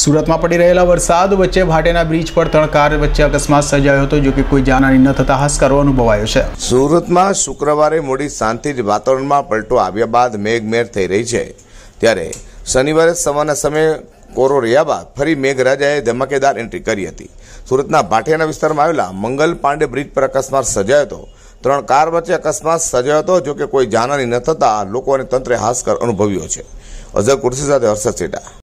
સુરતમાં પડી રહેલા વરસાદ વચ્ચે ભાટેના બ્રિજ પર ત્રણ કાર વચ્ચે અકસ્માત સર્જાયો હતો જો કે કોઈ જાનહાની ન થતા હાસકારો અનુભવાયો છે સુરતમાં શુક્રવારે મોડી શાંતિ વાતાવરણમાં પલટો આવ્યા બાદ મેઘમેર થઈ રહી છે ત્યારે શનિવારે સવારના સમયે કોરો રહ્યા બાદ ફરી મેઘરાજાએ ધમાકેદાર એન્ટ્રી કરી હતી સુરતના ભાટિયાના વિસ્તારમાં આવેલા મંગલ પાંડે બ્રિજ પર અકસ્માત સર્જાયો હતો ત્રણ કાર વચ્ચે અકસ્માત સર્જાયો હતો જોકે કોઈ જાનહાની ન થતાં લોકો અને તંત્રે હાસકર અનુભવ્યો છે અઝર કુર્સી સાથે હર્ષદ સેટા